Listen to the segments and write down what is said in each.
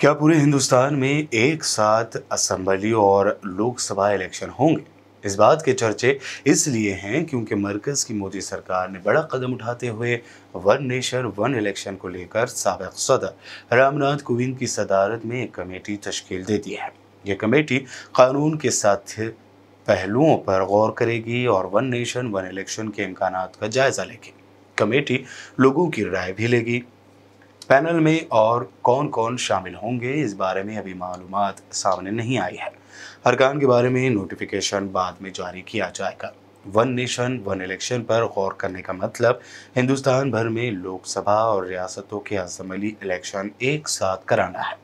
क्या पूरे हिंदुस्तान में एक साथ असम्बली और लोकसभा इलेक्शन होंगे इस बात के चर्चे इसलिए हैं क्योंकि मरकज़ की मोदी सरकार ने बड़ा कदम उठाते हुए वन नेशन वन इलेक्शन को लेकर सबक सदर रामनाथ कोविंद की सदारत में एक कमेटी तश्कील दे दी है ये कमेटी कानून के साथ पहलुओं पर गौर करेगी और वन नेशन वन इलेक्शन के इम्कान का जायज़ा लेगी कमेटी लोगों की राय भी लेगी पैनल में और कौन कौन शामिल होंगे इस बारे में अभी मालूम सामने नहीं आई है अरकान के बारे में नोटिफिकेशन बाद में जारी किया जाएगा वन नेशन वन इलेक्शन पर गौर करने का मतलब हिंदुस्तान भर में लोकसभा और रियासतों के असम्बली इलेक्शन एक साथ कराना है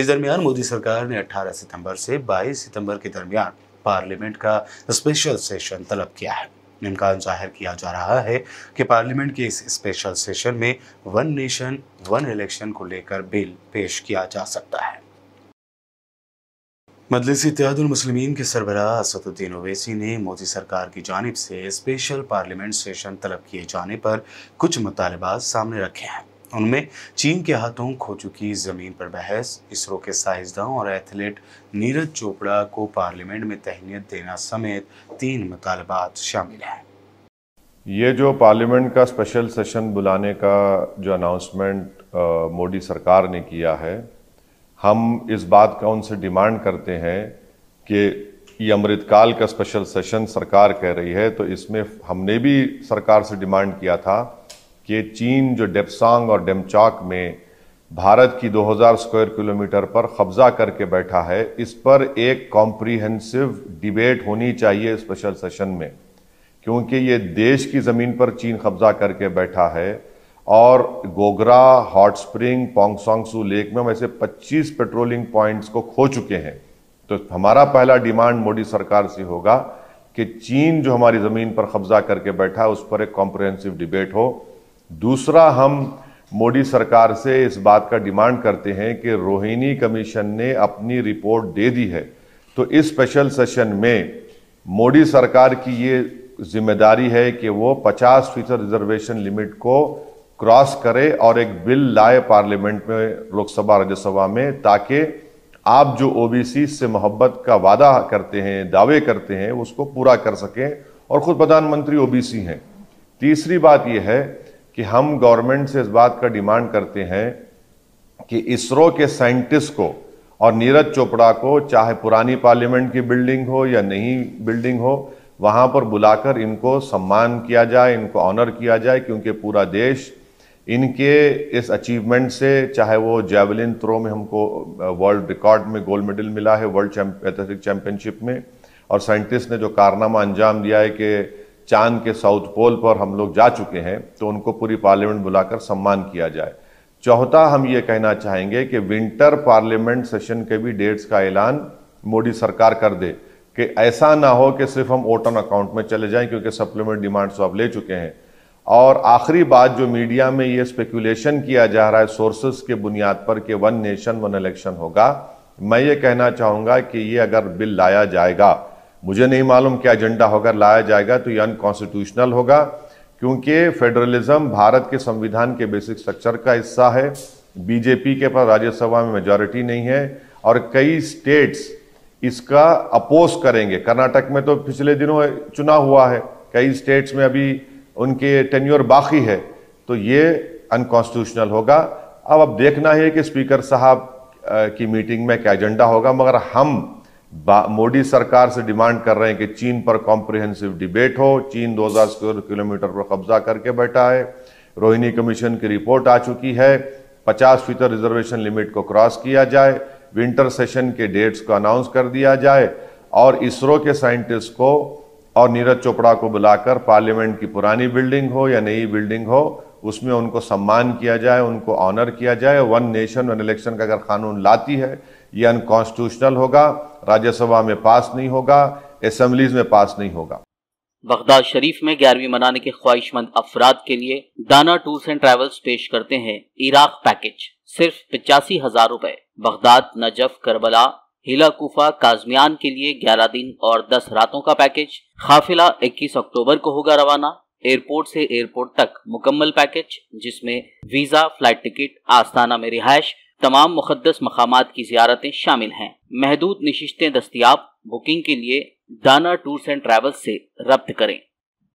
इस दरमियान मोदी सरकार ने 18 सितंबर से 22 सितंबर के दरमियान पार्लियामेंट का स्पेशल सेशन तलब किया है जिनका जाहिर किया जा रहा है कि पार्लियामेंट के इस स्पेशल सेशन में वन नेशन वन इलेक्शन को लेकर बिल पेश किया जा सकता है मजलिस इतिहादमसलमिन के सरबरा असदुद्दीन ओवैसी ने मोदी सरकार की जानब से स्पेशल पार्लियामेंट सेशन तलब किए जाने पर कुछ मुतालबात सामने रखे हैं उनमें चीन के हाथों खो चुकी जमीन पर बहस इसरो के साइंसदान और एथलीट नीरज चोपड़ा को पार्लियामेंट में तहनीत देना समेत तीन मुतालबात शामिल हैं ये जो पार्लियामेंट का स्पेशल सेशन बुलाने का जो अनाउंसमेंट मोदी सरकार ने किया है हम इस बात का उनसे डिमांड करते हैं कि ये अमृतकाल का स्पेशल सेशन सरकार कह रही है तो इसमें हमने भी सरकार से डिमांड किया था कि चीन जो डेपसांग और डेमचाक में भारत की 2000 स्क्वायर किलोमीटर पर कब्जा करके बैठा है इस पर एक कॉम्प्रीहेंसिव डिबेट होनी चाहिए स्पेशल सेशन में क्योंकि ये देश की ज़मीन पर चीन कब्जा करके बैठा है और गोगरा हॉट स्प्रिंग पोंगसोंगसू लेक में हम ऐसे 25 पेट्रोलिंग पॉइंट्स को खो चुके हैं तो हमारा पहला डिमांड मोदी सरकार से होगा कि चीन जो हमारी ज़मीन पर कब्जा करके बैठा है उस पर एक कॉम्प्रिहेंसिव डिबेट हो दूसरा हम मोदी सरकार से इस बात का डिमांड करते हैं कि रोहिणी कमीशन ने अपनी रिपोर्ट दे दी है तो इस स्पेशल सेशन में मोदी सरकार की ये जिम्मेदारी है कि वो 50 फीसद रिजर्वेशन लिमिट को क्रॉस करे और एक बिल लाए पार्लियामेंट में लोकसभा राज्यसभा में ताकि आप जो ओबीसी से मोहब्बत का वादा करते हैं दावे करते हैं उसको पूरा कर सकें और ख़ुद प्रधानमंत्री ओबीसी हैं तीसरी बात यह है कि हम गवर्नमेंट से इस बात का डिमांड करते हैं कि इसरो के साइंटिस्ट को और नीरज चोपड़ा को चाहे पुरानी पार्लियामेंट की बिल्डिंग हो या नई बिल्डिंग हो वहाँ पर बुलाकर इनको सम्मान किया जाए इनको ऑनर किया जाए क्योंकि पूरा देश इनके इस अचीवमेंट से चाहे वो जेवलिन थ्रो में हमको वर्ल्ड रिकॉर्ड में गोल्ड मेडल मिला है वर्ल्ड एथलेटिक चैंपियनशिप में और साइंटिस्ट ने जो कारनामा अंजाम दिया है कि चांद के साउथ पोल पर हम लोग जा चुके हैं तो उनको पूरी पार्लियामेंट बुलाकर सम्मान किया जाए चौथा हम ये कहना चाहेंगे कि विंटर पार्लियामेंट सेशन के भी डेट्स का ऐलान मोदी सरकार कर दे कि ऐसा ना हो कि सिर्फ हम ओटन अकाउंट में चले जाएं क्योंकि सप्लीमेंट डिमांड तो आप ले चुके हैं और आखिरी बात जो मीडिया में ये स्पेकुलेशन किया जा रहा है सोर्सेस के बुनियाद पर कि वन नेशन वन इलेक्शन होगा मैं ये कहना चाहूँगा कि ये अगर बिल लाया जाएगा मुझे नहीं मालूम क्या एजेंडा होगा लाया जाएगा तो ये अनकॉन्स्टिट्यूशनल होगा क्योंकि फेडरलिज्म भारत के संविधान के बेसिक स्ट्रक्चर का हिस्सा है बीजेपी के पास राज्यसभा में मेजॉरिटी नहीं है और कई स्टेट्स इसका अपोज करेंगे कर्नाटक में तो पिछले दिनों चुनाव हुआ है कई स्टेट्स में अभी उनके टेन्योर बाकी है तो ये अनकॉन्स्टिट्यूशनल होगा अब अब देखना है कि स्पीकर साहब की मीटिंग में क्या एजेंडा होगा मगर हम मोदी सरकार से डिमांड कर रहे हैं कि चीन पर कॉम्प्रिहेंसिव डिबेट हो चीन 2000 स्क्वायर किलोमीटर पर कब्जा करके बैठा है रोहिणी कमीशन की रिपोर्ट आ चुकी है 50 फीसद रिजर्वेशन लिमिट को क्रॉस किया जाए विंटर सेशन के डेट्स को अनाउंस कर दिया जाए और इसरो के साइंटिस्ट को और नीरज चोपड़ा को बुलाकर पार्लियामेंट की पुरानी बिल्डिंग हो या नई बिल्डिंग हो उसमें उनको सम्मान किया जाए उनको ऑनर किया जाए वन नेशन वन इलेक्शन का अगर कानून लाती है ये अनकॉन्स्टिट्यूशनल होगा राज्यसभा में पास नहीं होगा असम्बलीज में पास नहीं होगा बगदाद शरीफ में ग्यारहवीं मनाने के ख्वाहिशमंद अफराद के लिए दाना टूर्स एंड ट्रेवल्स पेश करते हैं इराक पैकेज सिर्फ पिचासी हजार रूपए बगदाद नजफ करबला हिला कुफा काजमियान के लिए 11 दिन और 10 रातों का पैकेज खाफिला 21 अक्टूबर को होगा रवाना एयरपोर्ट से एयरपोर्ट तक मुकम्मल पैकेज जिसमें वीजा फ्लाइट टिकट आस्थाना में रिहायश तमाम मुकदस मकाम की जियारतें शामिल हैं महदूद नशिस्तें दस्तियाब बुकिंग के लिए दाना टूर्स एंड ट्रैवल्स से रब्त करें